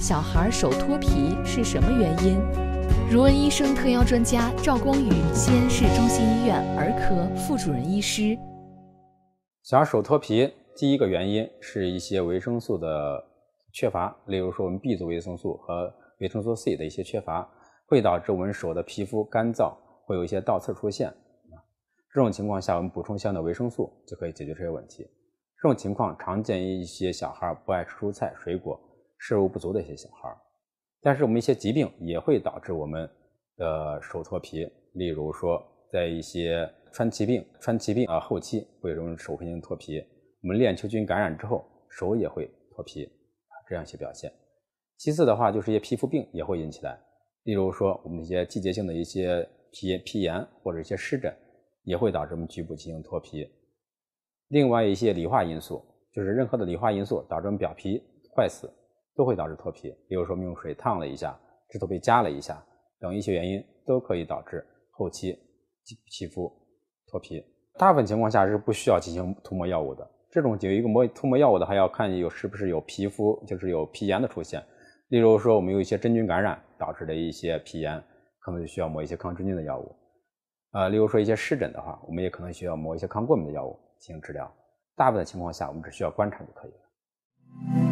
小孩手脱皮是什么原因？如闻医生特邀专家赵光宇，西安市中心医院儿科副主任医师。小孩手脱皮，第一个原因是一些维生素的缺乏，例如说我们 B 族维生素和维生素 C 的一些缺乏，会导致我们手的皮肤干燥，会有一些倒刺出现。这种情况下，我们补充相应的维生素就可以解决这些问题。这种情况常见于一些小孩不爱吃蔬菜水果。摄入不足的一些小孩儿，但是我们一些疾病也会导致我们的手脱皮，例如说在一些川崎病、川崎病啊后期会容易手进行脱皮，我们链球菌感染之后手也会脱皮啊这样一些表现。其次的话就是一些皮肤病也会引起来，例如说我们一些季节性的一些皮皮炎或者一些湿疹，也会导致我们局部进行脱皮。另外一些理化因素，就是任何的理化因素导致我们表皮坏死。都会导致脱皮，例如说我们用水烫了一下，指头被夹了一下等一些原因，都可以导致后期皮皮肤脱皮。大部分情况下是不需要进行涂抹药物的。这种有一个抹涂抹药物的，还要看有是不是有皮肤就是有皮炎的出现。例如说我们有一些真菌感染导致的一些皮炎，可能就需要抹一些抗真菌的药物。啊，例如说一些湿疹的话，我们也可能需要抹一些抗过敏的药物进行治疗。大部分情况下，我们只需要观察就可以了。